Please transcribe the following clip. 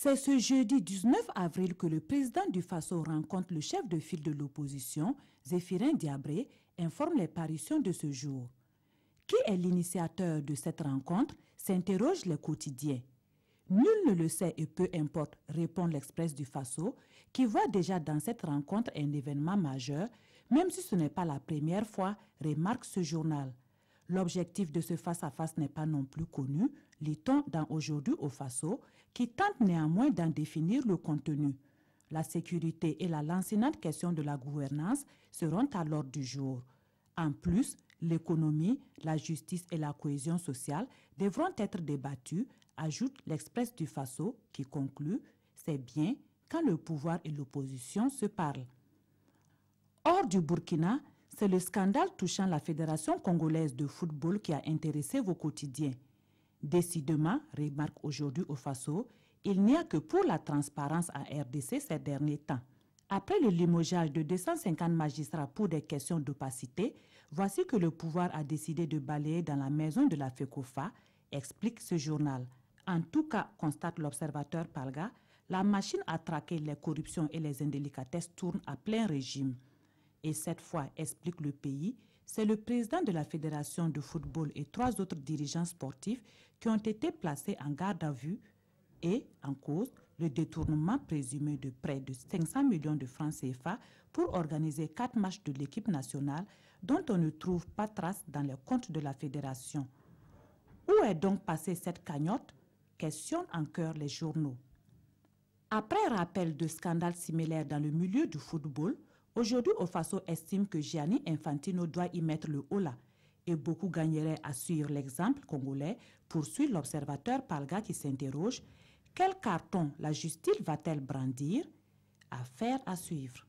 C'est ce jeudi 19 avril que le président du Faso rencontre le chef de file de l'opposition, Zéphirin Diabré, informe les parutions de ce jour. Qui est l'initiateur de cette rencontre s'interroge le quotidien. Nul ne le sait et peu importe, répond l'Express du Faso, qui voit déjà dans cette rencontre un événement majeur, même si ce n'est pas la première fois, remarque ce journal. L'objectif de ce face-à-face n'est pas non plus connu, lit-on dans Aujourd'hui au Faso, qui tente néanmoins d'en définir le contenu. La sécurité et la lancinante question de la gouvernance seront à l'ordre du jour. En plus, l'économie, la justice et la cohésion sociale devront être débattues, ajoute l'Express du Faso qui conclut C'est bien quand le pouvoir et l'opposition se parlent. Hors du Burkina, c'est le scandale touchant la Fédération congolaise de football qui a intéressé vos quotidiens. Décidément, remarque aujourd'hui au Faso, il n'y a que pour la transparence à RDC ces derniers temps. Après le limogeage de 250 magistrats pour des questions d'opacité, voici que le pouvoir a décidé de balayer dans la maison de la FECOFA, explique ce journal. En tout cas, constate l'observateur Palga, la machine à traquer les corruptions et les indélicatesses tourne à plein régime et cette fois, explique le pays, c'est le président de la Fédération de football et trois autres dirigeants sportifs qui ont été placés en garde à vue et en cause le détournement présumé de près de 500 millions de francs CFA pour organiser quatre matchs de l'équipe nationale dont on ne trouve pas trace dans les comptes de la fédération. Où est donc passée cette cagnotte Questionnent en cœur les journaux. Après rappel de scandales similaires dans le milieu du football, Aujourd'hui, Ofaso estime que Gianni Infantino doit y mettre le haut là et beaucoup gagneraient à suivre l'exemple congolais, poursuit l'observateur Palga qui s'interroge quel carton la justice va-t-elle brandir Affaire à suivre.